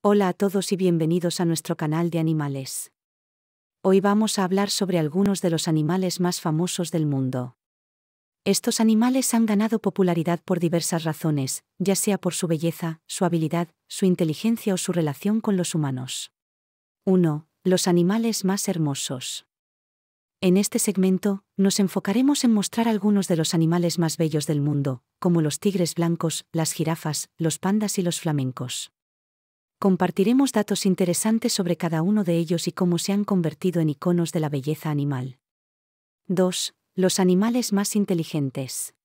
Hola a todos y bienvenidos a nuestro canal de animales. Hoy vamos a hablar sobre algunos de los animales más famosos del mundo. Estos animales han ganado popularidad por diversas razones, ya sea por su belleza, su habilidad, su inteligencia o su relación con los humanos. 1. Los animales más hermosos. En este segmento, nos enfocaremos en mostrar algunos de los animales más bellos del mundo, como los tigres blancos, las jirafas, los pandas y los flamencos. Compartiremos datos interesantes sobre cada uno de ellos y cómo se han convertido en iconos de la belleza animal. 2. Los animales más inteligentes.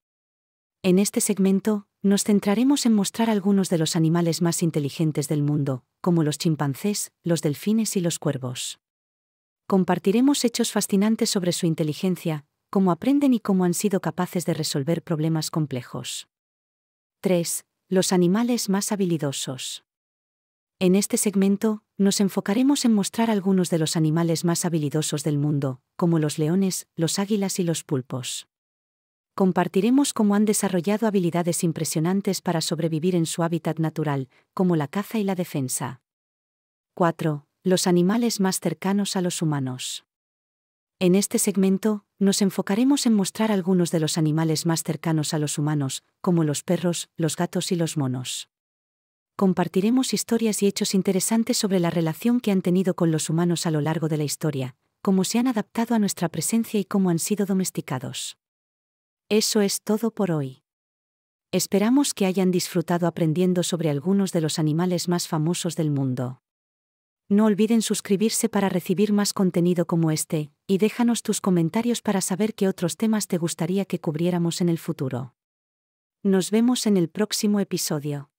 En este segmento, nos centraremos en mostrar algunos de los animales más inteligentes del mundo, como los chimpancés, los delfines y los cuervos. Compartiremos hechos fascinantes sobre su inteligencia, cómo aprenden y cómo han sido capaces de resolver problemas complejos. 3. Los animales más habilidosos. En este segmento, nos enfocaremos en mostrar algunos de los animales más habilidosos del mundo, como los leones, los águilas y los pulpos. Compartiremos cómo han desarrollado habilidades impresionantes para sobrevivir en su hábitat natural, como la caza y la defensa. 4. Los animales más cercanos a los humanos. En este segmento, nos enfocaremos en mostrar algunos de los animales más cercanos a los humanos, como los perros, los gatos y los monos compartiremos historias y hechos interesantes sobre la relación que han tenido con los humanos a lo largo de la historia, cómo se han adaptado a nuestra presencia y cómo han sido domesticados. Eso es todo por hoy. Esperamos que hayan disfrutado aprendiendo sobre algunos de los animales más famosos del mundo. No olviden suscribirse para recibir más contenido como este, y déjanos tus comentarios para saber qué otros temas te gustaría que cubriéramos en el futuro. Nos vemos en el próximo episodio.